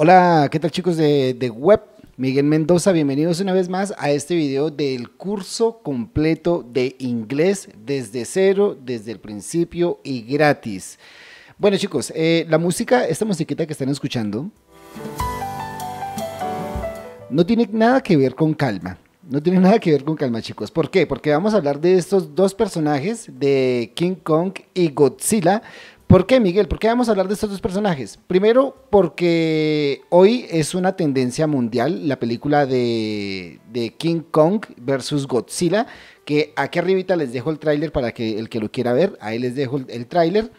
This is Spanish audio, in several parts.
Hola, ¿qué tal chicos de, de, Web? Miguel Mendoza, bienvenidos una vez más a este video del curso completo de inglés desde cero, desde el principio y gratis. Bueno chicos, eh, la música, esta musiquita que están escuchando, no tiene nada que ver con calma. No tiene nada que ver con calma, chicos. ¿Por qué? Porque vamos a hablar de estos dos personajes, de King Kong y Godzilla, ¿Por qué, Miguel? ¿Por qué vamos a hablar de estos dos personajes? Primero, porque hoy es una tendencia mundial la película de, King Kong versus Godzilla, que aquí arribita les dejo el tráiler para que el que lo quiera ver, ahí les dejo el, tráiler.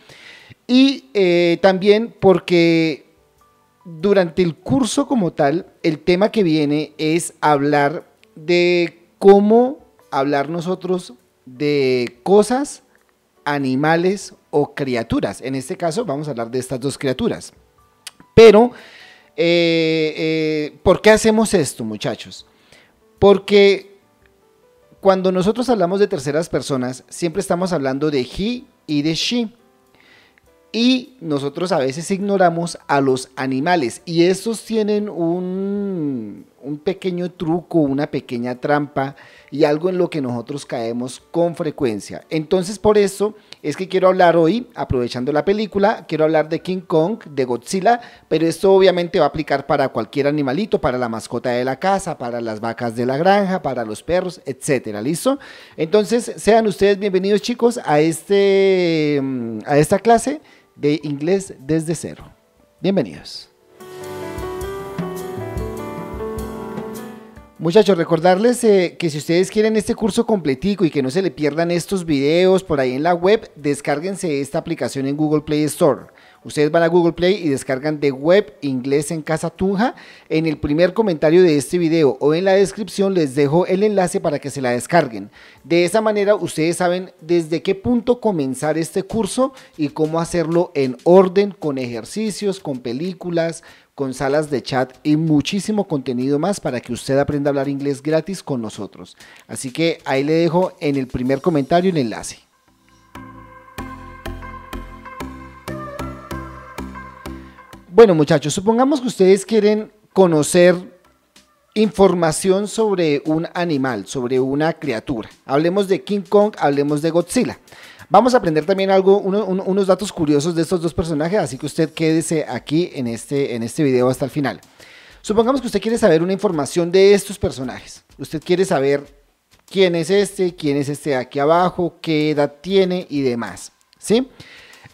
Y eh, también porque durante el curso como tal, el tema que viene es hablar de cómo hablar nosotros de cosas, animales o criaturas. En este caso vamos a hablar de estas dos criaturas. Pero, eh, eh, ¿por qué hacemos esto, muchachos? Porque cuando nosotros hablamos de terceras personas, siempre estamos hablando de he y de she. Y nosotros a veces ignoramos a los animales. Y estos tienen un, un pequeño truco, una pequeña trampa y algo en lo que nosotros caemos con frecuencia. Entonces por eso es que quiero hablar hoy, aprovechando la película, quiero hablar de King Kong, de Godzilla, pero esto obviamente va a aplicar para cualquier animalito, para la mascota de la casa, para las vacas de la granja, para los perros, etcétera, ¿listo? Entonces, sean ustedes bienvenidos chicos a este mm, a esta clase de inglés desde cero. Bienvenidos. Muchachos, recordarles eh, que si ustedes quieren este curso completico y que no se le pierdan estos videos por ahí en la web, descárguense esta aplicación en Google Play Store. Ustedes van a Google Play y descargan de web inglés en casa Tunja. En el primer comentario de este video o en la descripción les dejo el enlace para que se la descarguen. De esa manera ustedes saben desde qué punto comenzar este curso y cómo hacerlo en orden, con ejercicios, con películas, con salas de chat y muchísimo contenido más para que usted aprenda a hablar inglés gratis con nosotros. Así que ahí le dejo en el primer comentario el enlace. Bueno muchachos, supongamos que ustedes quieren conocer información sobre un animal, sobre una criatura. Hablemos de King Kong, hablemos de Godzilla. Vamos a aprender también algo, unos datos curiosos de estos dos personajes, así que usted quédese aquí en este, en este video hasta el final. Supongamos que usted quiere saber una información de estos personajes. Usted quiere saber quién es este, quién es este aquí abajo, qué edad tiene y demás. ¿Sí?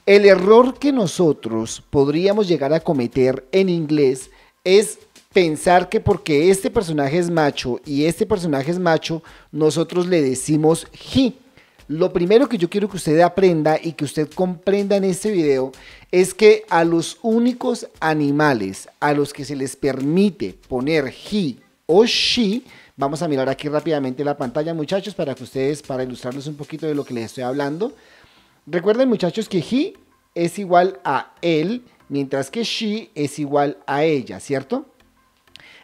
El error que nosotros podríamos llegar a cometer en inglés es pensar que porque este personaje es macho y este personaje es macho, nosotros le decimos he. Lo primero que yo quiero que usted aprenda y que usted comprenda en este video es que a los únicos animales a los que se les permite poner he o she, vamos a mirar aquí rápidamente la pantalla muchachos para que ustedes, para ilustrarles un poquito de lo que les estoy hablando. Recuerden muchachos que he es igual a él, mientras que she es igual a ella, ¿cierto?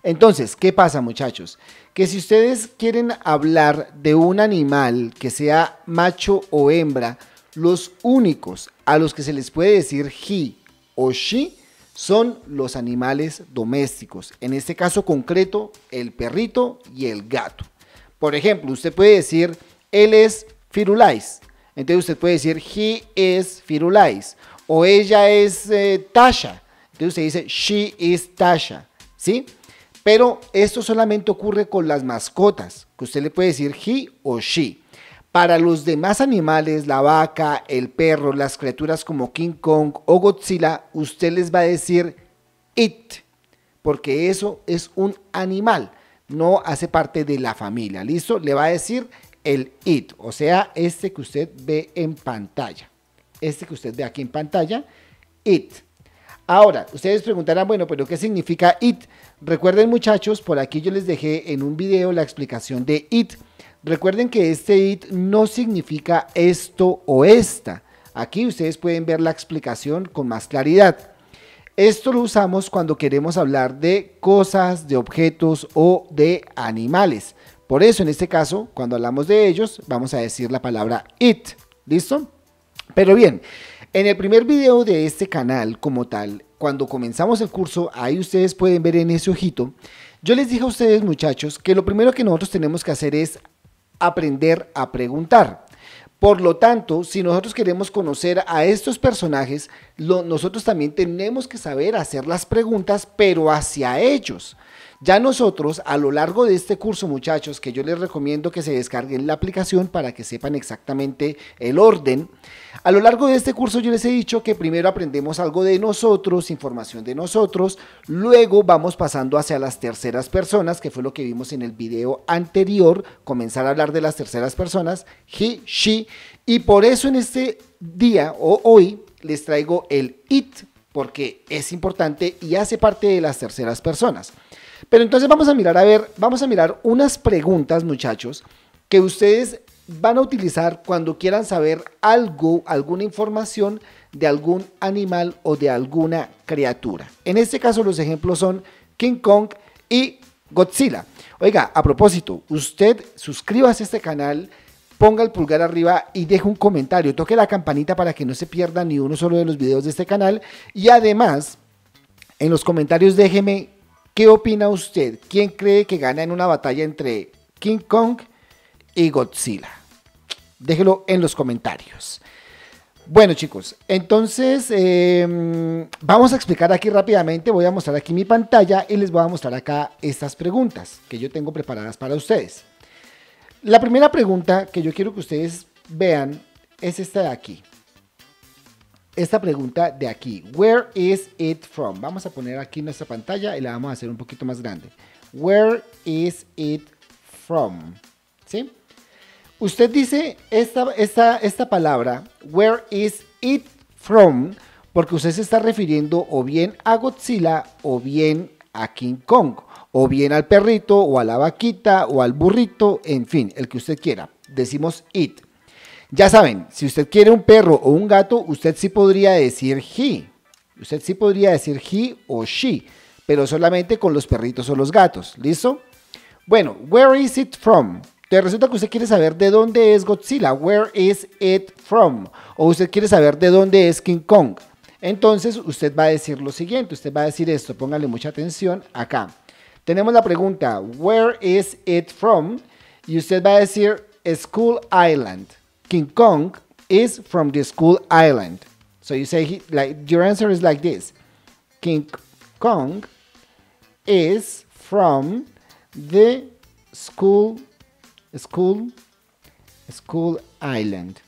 Entonces, ¿qué pasa muchachos? Que si ustedes quieren hablar de un animal que sea macho o hembra, los únicos a los que se les puede decir he o she son los animales domésticos. En este caso concreto, el perrito y el gato. Por ejemplo, usted puede decir, él es Firulais. Entonces usted puede decir, he is Firulais. O ella es eh, Tasha. Entonces usted dice, she is Tasha. ¿Sí? Pero esto solamente ocurre con las mascotas, que usted le puede decir he o she. Para los demás animales, la vaca, el perro, las criaturas como King Kong o Godzilla, usted les va a decir it, porque eso es un animal, no hace parte de la familia, ¿listo? Le va a decir el it, o sea, este que usted ve en pantalla, este que usted ve aquí en pantalla, it. Ahora, ustedes preguntarán, bueno, pero ¿qué significa IT? Recuerden muchachos, por aquí yo les dejé en un video la explicación de IT. Recuerden que este IT no significa esto o esta. Aquí ustedes pueden ver la explicación con más claridad. Esto lo usamos cuando queremos hablar de cosas, de objetos o de animales. Por eso en este caso, cuando hablamos de ellos, vamos a decir la palabra it. ¿Listo? Pero bien, en el primer video de este canal como tal, cuando comenzamos el curso, ahí ustedes pueden ver en ese ojito, yo les dije a ustedes muchachos que lo primero que nosotros tenemos que hacer es aprender a preguntar. Por lo tanto, si nosotros queremos conocer a estos personajes, nosotros también tenemos que saber hacer las preguntas, pero hacia ellos. Ya nosotros, a lo largo de este curso, muchachos, que yo les recomiendo que se descarguen la aplicación para que sepan exactamente el orden, a lo largo de este curso yo les he dicho que primero aprendemos algo de nosotros, información de nosotros, luego vamos pasando hacia las terceras personas, que fue lo que vimos en el video anterior, comenzar a hablar de las terceras personas, he, she, y por eso en este día o hoy les traigo el it, porque es importante y hace parte de las terceras personas. Pero entonces vamos a mirar, a ver, vamos a mirar unas preguntas, muchachos, que ustedes van a utilizar cuando quieran saber algo, alguna información de algún animal o de alguna criatura. En este caso los ejemplos son King Kong y Godzilla. Oiga, a propósito, usted suscríbase a este canal, ponga el pulgar arriba y deje un comentario, toque la campanita para que no se pierda ni uno solo de los videos de este canal y además en los comentarios déjeme ¿Qué opina usted? ¿Quién cree que gana en una batalla entre King Kong y Godzilla? Déjelo en los comentarios. Bueno chicos, entonces em, vamos a explicar aquí rápidamente, voy a mostrar aquí mi pantalla y les voy a mostrar acá estas preguntas que yo tengo preparadas para ustedes. La primera pregunta que yo quiero que ustedes vean es esta de aquí esta pregunta de aquí. Where is it from? Vamos a poner aquí nuestra pantalla y la vamos a hacer un poquito más grande. Where is it from? ¿Sí? Usted dice esta, esta palabra, where is it from, porque usted se está refiriendo o bien a Godzilla o bien a King Kong, o bien al perrito o a la vaquita o al burrito, en fin, el que usted quiera. Decimos it. Ya saben, si usted quiere un perro o un gato, usted sí podría decir he. Usted sí podría decir he o she, pero solamente con los perritos o los gatos. ¿Listo? Bueno, where is it from? Te resulta que usted quiere saber de dónde es Godzilla. Where is it from? O usted quiere saber de dónde es King Kong. Entonces usted va a decir lo siguiente. Usted va a decir esto. Póngale mucha atención acá. Tenemos la pregunta, where is it from? Y usted va a decir School Island. King Kong is from the school island. So you say like your answer is like this. King Kong is from the school school school island.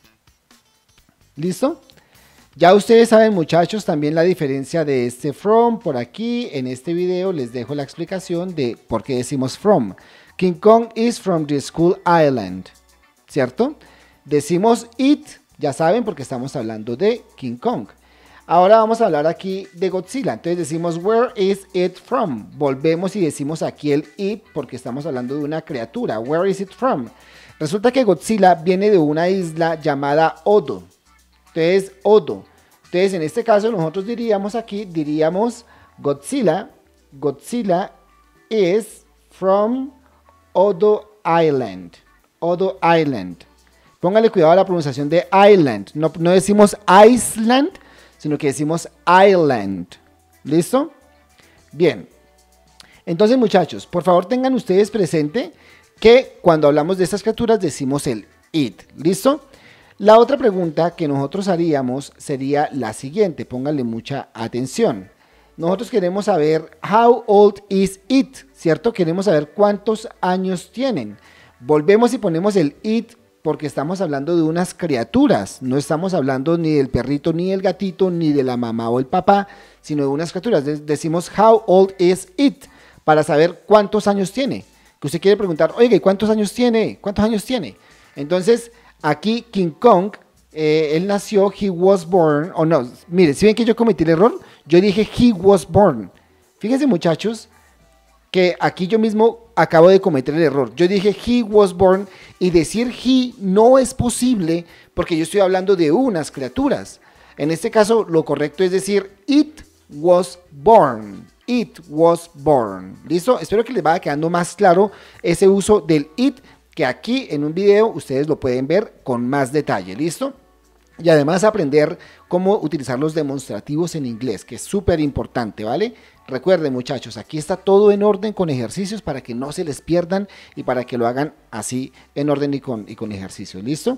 ¿Listo? Ya ustedes saben muchachos también la diferencia de este from por aquí. En este video les dejo la explicación de por qué decimos from. King Kong is from the school island. ¿Cierto? Decimos It, ya saben, porque estamos hablando de King Kong. Ahora vamos a hablar aquí de Godzilla. Entonces decimos Where is it from? Volvemos y decimos aquí el it porque estamos hablando de una criatura. Where is it from? Resulta que Godzilla viene de una isla llamada Odo. Entonces Odo. Entonces en este caso nosotros diríamos aquí, diríamos Godzilla. Godzilla is from Odo Island. Odo Island. Póngale cuidado a la pronunciación de Island. No, decimos Island, sino que decimos Island. ¿Listo? Bien. Entonces, muchachos, por favor tengan ustedes presente que cuando hablamos de estas criaturas decimos el it. ¿Listo? La otra pregunta que nosotros haríamos sería la siguiente. Pónganle mucha atención. Nosotros queremos saber how old is it, ¿cierto? Queremos saber cuántos años tienen. Volvemos y ponemos el it porque estamos hablando de unas criaturas, no estamos hablando ni del perrito, ni del gatito, ni de la mamá o el papá, sino de unas criaturas. Decimos, how old is it? Para saber cuántos años tiene. Que usted quiere preguntar, oye, cuántos años tiene? ¿Cuántos años tiene? Entonces, aquí King Kong, eh, él nació, he was born, o no, mire, si ven que yo cometí el error, yo dije, he was born. Fíjense muchachos, que aquí yo mismo acabo de cometer el error. Yo dije he was born y decir he no es posible porque yo estoy hablando de unas criaturas. En este caso lo correcto es decir it was born. It was born. ¿Listo? Espero que les vaya quedando más claro ese uso del it que aquí en un video ustedes lo pueden ver con más detalle. ¿Listo? Y además aprender cómo utilizar los demostrativos en inglés, que es súper importante, ¿vale? Recuerden muchachos, aquí está todo en orden con ejercicios para que no se les pierdan y para que lo hagan así en orden y con, ejercicio, ¿Listo?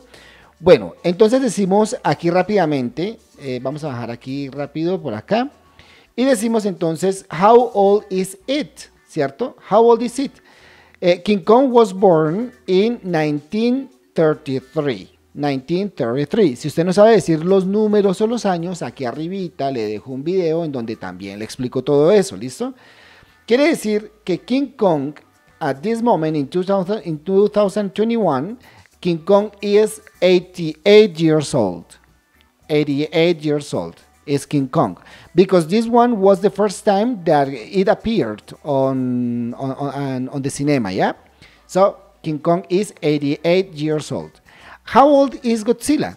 Bueno, entonces decimos aquí rápidamente, eh, vamos a bajar aquí rápido por acá, y decimos entonces, how old is it? ¿Cierto? How old is it? Eh, King Kong was born in 1933. 1933. Si usted no sabe decir los números o los años, aquí arribita le dejo un video en donde también le explico todo eso, ¿listo? Quiere decir que King Kong, at this moment in, 2021, King Kong is 88 years old. 88 years old is King Kong because this one was the first time that it appeared on the cinema, yeah. So King Kong is 88 years old. How old is Godzilla?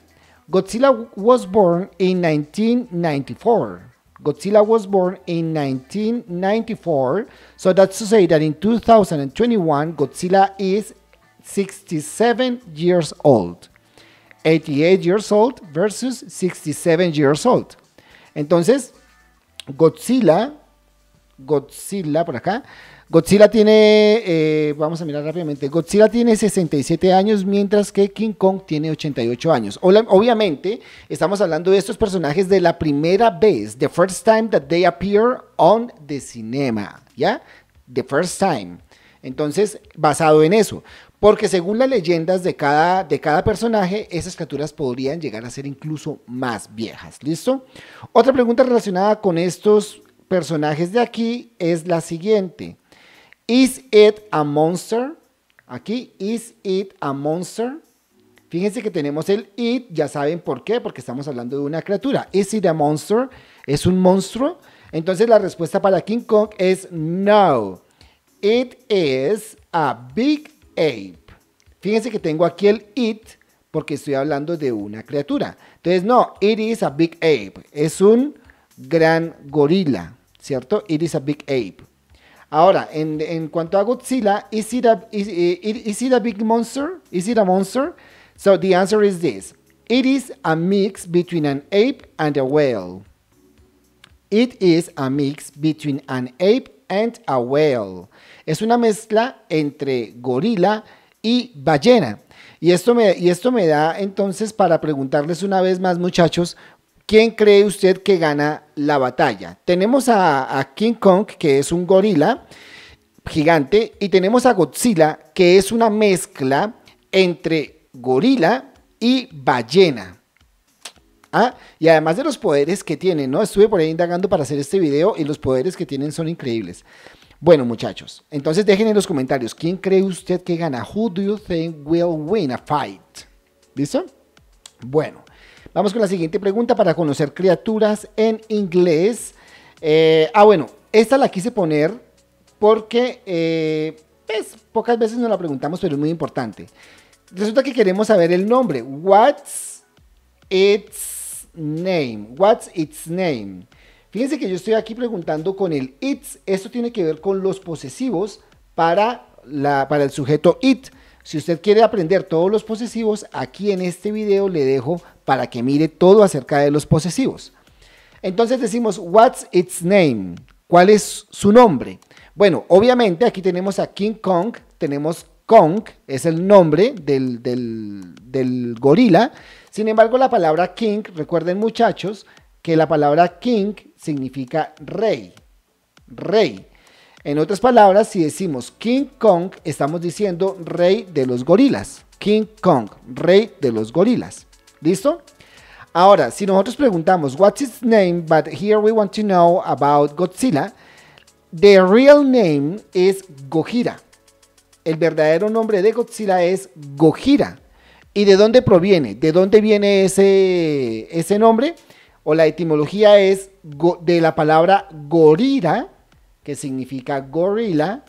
Godzilla was born in 1994. Godzilla was born in 1994, so that's to say that in 2021, Godzilla is 67 years old. 88 years old versus 67 years old. Entonces, Godzilla, Godzilla por acá, Godzilla tiene, eh, vamos a mirar rápidamente, Godzilla tiene 67 años mientras que King Kong tiene 88 años. obviamente, estamos hablando de estos personajes de la primera vez, the first time that they appear on the cinema, ¿ya? The first time. Entonces, basado en eso. Porque según las leyendas de cada, de cada personaje, esas criaturas podrían llegar a ser incluso más viejas. ¿Listo? Otra pregunta relacionada con estos personajes de aquí es la siguiente. ¿Is it a monster? Aquí, ¿is it a monster? Fíjense que tenemos el it, ya saben por qué, porque estamos hablando de una criatura. ¿Is it a monster? ¿Es un monstruo? Entonces la respuesta para King Kong es no. It is a big ape. Fíjense que tengo aquí el it porque estoy hablando de una criatura. Entonces, no, it is a big ape. Es un gran gorila, ¿cierto? It is a big ape. Ahora, en, cuanto a Godzilla, is it a, is, eh, big monster? Is it a monster? So the answer is this. It is a mix between an ape and a whale. It is a mix between an ape and a whale. Es una mezcla entre gorila y ballena. Y esto, me, y esto me da entonces para preguntarles una vez más, muchachos, ¿Quién cree usted que gana la batalla? Tenemos a, King Kong, que es un gorila gigante, y tenemos a Godzilla, que es una mezcla entre gorila y ballena. Ah, y además de los poderes que tienen, ¿no? Estuve por ahí indagando para hacer este video y los poderes que tienen son increíbles. Bueno, muchachos, entonces dejen en los comentarios quién cree usted que gana. Who do you think will win a fight? ¿Listo? Bueno, Vamos con la siguiente pregunta para conocer criaturas en inglés. Eh, ah, bueno, esta la quise poner porque eh, pues, pocas veces nos la preguntamos, pero es muy importante. Resulta que queremos saber el nombre. What's its name? What's its name? Fíjense que yo estoy aquí preguntando con el its. Esto tiene que ver con los posesivos para, la, para el sujeto it. Si usted quiere aprender todos los posesivos, aquí en este video le dejo para que mire todo acerca de los posesivos. Entonces decimos, what's its name? ¿Cuál es su nombre? Bueno, obviamente aquí tenemos a King Kong, tenemos Kong, es el nombre del, del gorila. Sin embargo, la palabra King, recuerden muchachos, que la palabra King significa rey, rey. En otras palabras, si decimos King Kong, estamos diciendo rey de los gorilas. King Kong, rey de los gorilas. ¿Listo? Ahora, si nosotros preguntamos, what's its name, but here we want to know about Godzilla, the real name es Gojira. El verdadero nombre de Godzilla es Gojira. ¿Y de dónde proviene? ¿De dónde viene ese, ese nombre? O la etimología es de la palabra gorila que significa gorila,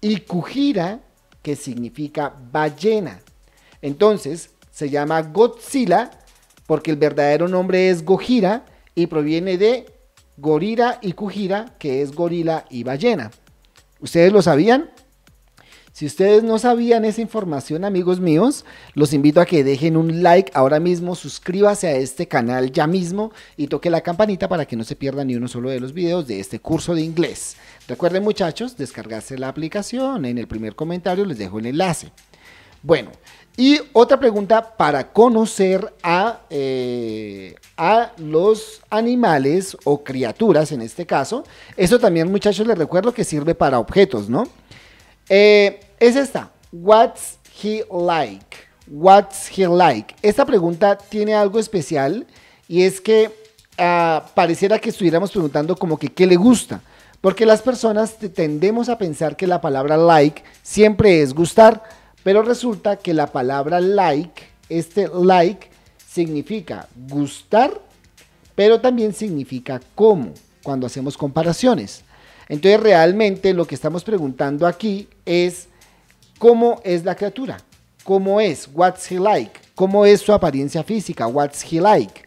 y Kujira, que significa ballena. Entonces, se llama Godzilla porque el verdadero nombre es Gojira y proviene de Gorira y Kujira, que es gorila y ballena. ¿Ustedes lo sabían? Si ustedes no sabían esa información, amigos míos, los invito a que dejen un like ahora mismo, suscríbase a este canal ya mismo y toque la campanita para que no se pierda ni uno solo de los videos de este curso de inglés. Recuerden muchachos, descargarse la aplicación, en el primer comentario les dejo el enlace. Bueno, y otra pregunta para conocer a, eh, a, los animales o criaturas en este caso. Eso también muchachos les recuerdo que sirve para objetos, ¿no? Eh, es esta. What's he like? What's he like? Esta pregunta tiene algo especial y es que ah, pareciera que estuviéramos preguntando como que qué le gusta. Porque las personas tendemos a pensar que la palabra like siempre es gustar, pero resulta que la palabra like, este like, significa gustar, pero también significa cómo, cuando hacemos comparaciones. Entonces realmente lo que estamos preguntando aquí es cómo es la criatura, cómo es, what's he like, cómo es su apariencia física, what's he like.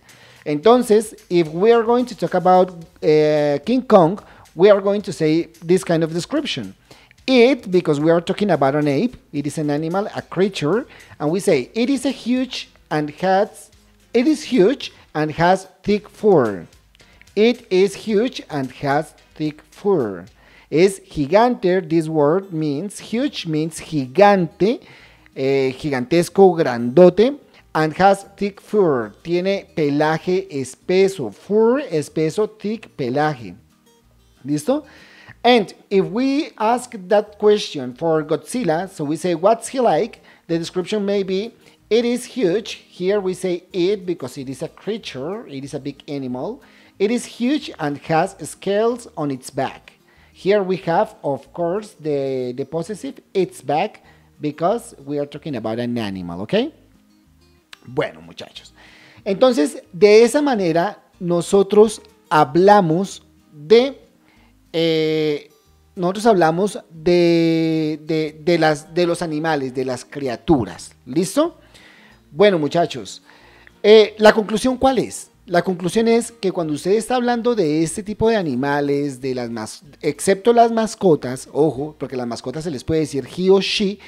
Entonces, if we are going to talk about eh, King Kong, we are going to say this kind of description. It, because we are talking about an ape, it is an animal, a creature, and we say it is a huge and has, it is huge and has thick fur. It is huge and has thick fur. Is gigante, this word means huge, means gigante, eh, gigantesco, grandote, and has thick fur, tiene pelaje espeso, fur espeso, thick pelaje. ¿Listo? And if we ask that question for Godzilla, so we say, what's he like? The description may be it is huge. Here we say it because it is a creature, it is a big animal. It is huge and has scales on its back. Here we have, of course, the, the possessive, its back, because we are talking about an animal, ¿ok? Bueno, muchachos. Entonces, de esa manera, nosotros hablamos de... Eh, nosotros hablamos de, de, de, las, de los animales, de las criaturas. ¿Listo? Bueno, muchachos, eh, ¿la conclusión cuál es? La conclusión es que cuando usted está hablando de este tipo de animales, de las excepto las mascotas, ojo, porque las mascotas se les puede decir he o she,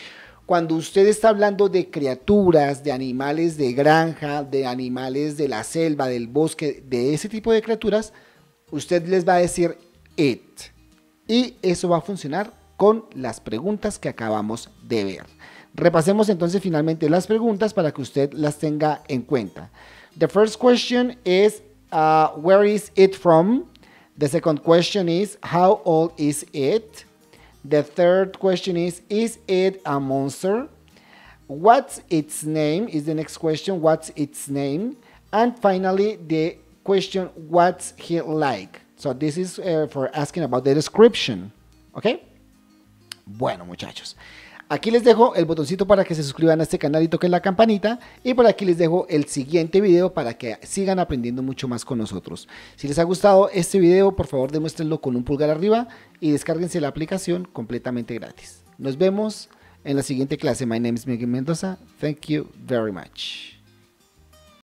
cuando usted está hablando de criaturas, de animales de granja, de animales de la selva, del bosque, de ese tipo de criaturas, usted les va a decir it. Y eso va a funcionar con las preguntas que acabamos de ver. Repasemos entonces finalmente las preguntas para que usted las tenga en cuenta. The first question is, uh, where is it from? The second question is, how old is it? The third question is, is it a monster? What's its name? Is the next question. What's its name? And finally, the question, what's he like? So this is uh, for asking about the description. Okay? Bueno, muchachos. Aquí les dejo el botoncito para que se suscriban a este canal y toquen la campanita. Y por aquí les dejo el siguiente video para que sigan aprendiendo mucho más con nosotros. Si les ha gustado este video, por favor demuéstrenlo con un pulgar arriba y descárguense la aplicación completamente gratis. Nos vemos en la siguiente clase. My name is Miguel Mendoza. Thank you very much.